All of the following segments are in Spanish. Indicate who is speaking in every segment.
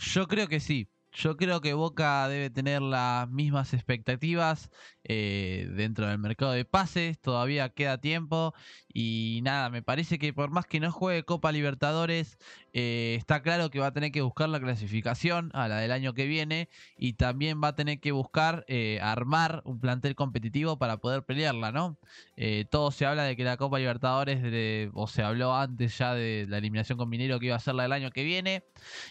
Speaker 1: Yo creo que sí. Yo creo que Boca debe tener las mismas expectativas eh, dentro del mercado de pases, todavía queda tiempo y nada, me parece que por más que no juegue Copa Libertadores, eh, está claro que va a tener que buscar la clasificación a la del año que viene y también va a tener que buscar eh, armar un plantel competitivo para poder pelearla, ¿no? todo se habla de que la Copa Libertadores, o se habló antes ya de la eliminación con Minero que iba a ser la del año que viene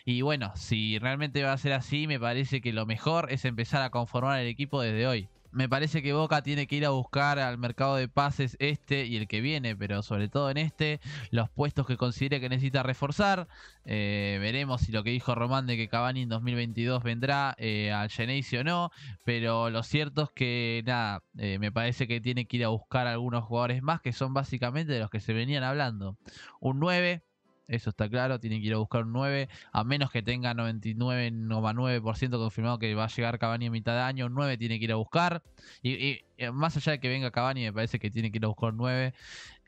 Speaker 1: y bueno, si realmente va a ser así, sí me parece que lo mejor es empezar a conformar el equipo desde hoy. Me parece que Boca tiene que ir a buscar al mercado de pases este y el que viene, pero sobre todo en este, los puestos que considere que necesita reforzar. Eh, veremos si lo que dijo Román de que Cavani en 2022 vendrá eh, al Genesi o no, pero lo cierto es que nada, eh, me parece que tiene que ir a buscar algunos jugadores más que son básicamente de los que se venían hablando. Un 9, eso está claro, tiene que ir a buscar un 9, a menos que tenga 99,9% confirmado que va a llegar Cavani a mitad de año, un 9 tiene que ir a buscar, y, eh, más allá de que venga Cavani, me parece que tiene que ir a buscar un 9,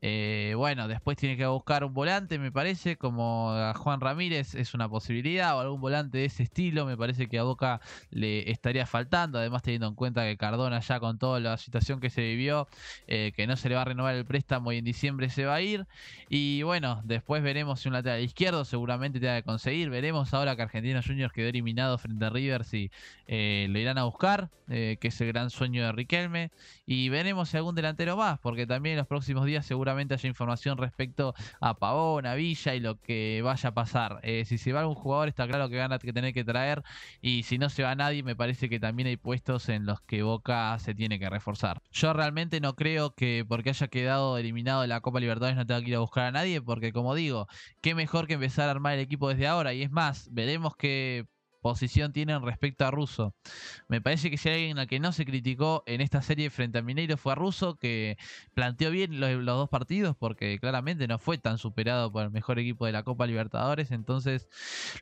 Speaker 1: eh, bueno, después tiene que buscar un volante, me parece, como a Juan Ramírez es una posibilidad, o algún volante de ese estilo, me parece que a Boca le estaría faltando, además teniendo en cuenta que Cardona ya con toda la situación que se vivió, eh, que no se le va a renovar el préstamo y en diciembre se va a ir. Y bueno, después veremos si un lateral izquierdo seguramente te que conseguir, veremos ahora que argentina Juniors quedó eliminado frente a Rivers y eh, lo irán a buscar, que es el gran sueño de Riquelme, y veremos si algún delantero más, porque también en los próximos días seguramente haya información respecto a Pavón, a Villa y lo que vaya a pasar. Eh, si se va algún jugador, está claro que van a tener que traer. Y si no se va nadie, me parece que también hay puestos en los que Boca se tiene que reforzar. Yo realmente no creo que porque haya quedado eliminado de la Copa Libertadores no tenga que ir a buscar a nadie, porque como digo, qué mejor que empezar a armar el equipo desde ahora. Y es más, veremos que posición tienen respecto a Russo. Me parece que si hay alguien a que no se criticó en esta serie frente a Mineiro fue a Russo, que planteó bien los, dos partidos, porque claramente no fue tan superado por el mejor equipo de la Copa Libertadores. Entonces,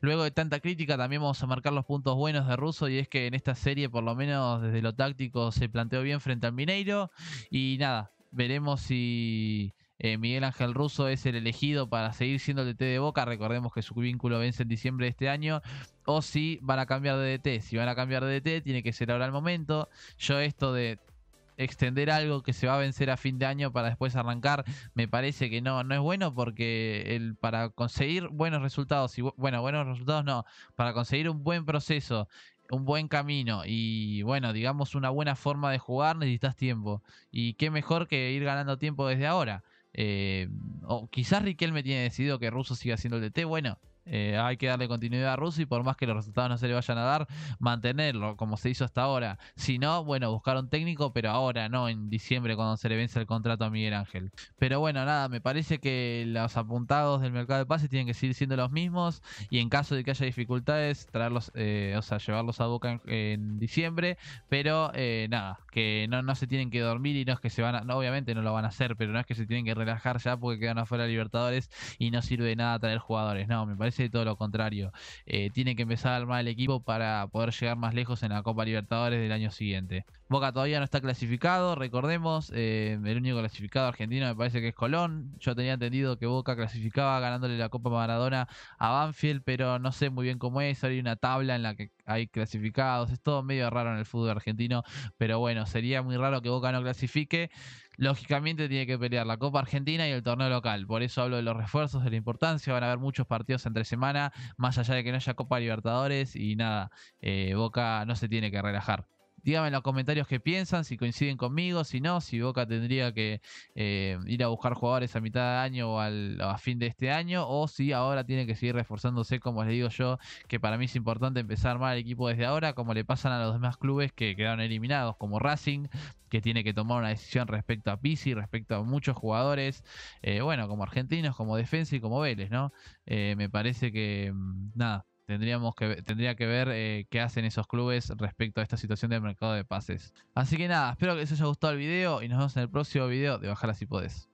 Speaker 1: luego de tanta crítica, también vamos a marcar los puntos buenos de Russo, y es que en esta serie, por lo menos desde lo táctico, se planteó bien frente al Mineiro. Y nada, veremos si eh, Miguel Ángel Russo es el elegido para seguir siendo el DT de Boca. Recordemos que su vínculo vence en diciembre de este año. O si van a cambiar de DT. Si van a cambiar de DT, tiene que ser ahora el momento. Yo esto de extender algo que se va a vencer a fin de año para después arrancar, me parece que no, no es bueno porque el, para conseguir buenos resultados, y bueno, buenos resultados no, para conseguir un buen proceso, un buen camino y bueno, digamos una buena forma de jugar necesitas tiempo. Y qué mejor que ir ganando tiempo desde ahora. Eh, o quizás Riquelme tiene decidido que Russo siga siendo el DT. Bueno, eh, hay que darle continuidad a y por más que los resultados no se le vayan a dar, mantenerlo como se hizo hasta ahora. Si no, bueno, buscar un técnico, pero ahora no, en diciembre cuando se le vence el contrato a Miguel Ángel. Pero bueno, nada, me parece que los apuntados del mercado de pases tienen que seguir siendo los mismos y en caso de que haya dificultades, traerlos, eh, o sea, llevarlos a Boca en, diciembre, pero eh, nada, que no, no se tienen que dormir y no es que se van a, obviamente no lo van a hacer, pero no es que se tienen que relajar ya porque quedan afuera Libertadores y no sirve de nada traer jugadores, no, me parece todo lo contrario. Eh, tiene que empezar a armar el equipo para poder llegar más lejos en la Copa Libertadores del año siguiente. Boca todavía no está clasificado, recordemos, eh, el único clasificado argentino me parece que es Colón. Yo tenía entendido que Boca clasificaba ganándole la Copa Maradona a Banfield, pero no sé muy bien cómo es. hay una tabla en la que hay clasificados, es todo medio raro en el fútbol argentino, pero bueno, sería muy raro que Boca no clasifique lógicamente tiene que pelear la Copa Argentina y el torneo local. Por eso hablo de los refuerzos, de la importancia. Van a haber muchos partidos entre semana, más allá de que no haya Copa Libertadores y nada, eh, Boca no se tiene que relajar. Díganme en los comentarios qué piensan, si coinciden conmigo, si no, si Boca tendría que eh, ir a buscar jugadores a mitad de año o, al, a fin de este año, o si ahora tiene que seguir reforzándose, como les digo yo, que para mí es importante empezar mal el equipo desde ahora, como le pasan a los demás clubes que quedaron eliminados, como Racing, que tiene que tomar una decisión respecto a Pisi, respecto a muchos jugadores, eh, bueno, como argentinos, como defensa y como Vélez, ¿no? Eh, me parece que, mm, nada, tendríamos que, tendría que ver eh, qué hacen esos clubes respecto a esta situación del mercado de pases. Así que nada, espero que les haya gustado el video y nos vemos en el próximo video de Bajar Si podés.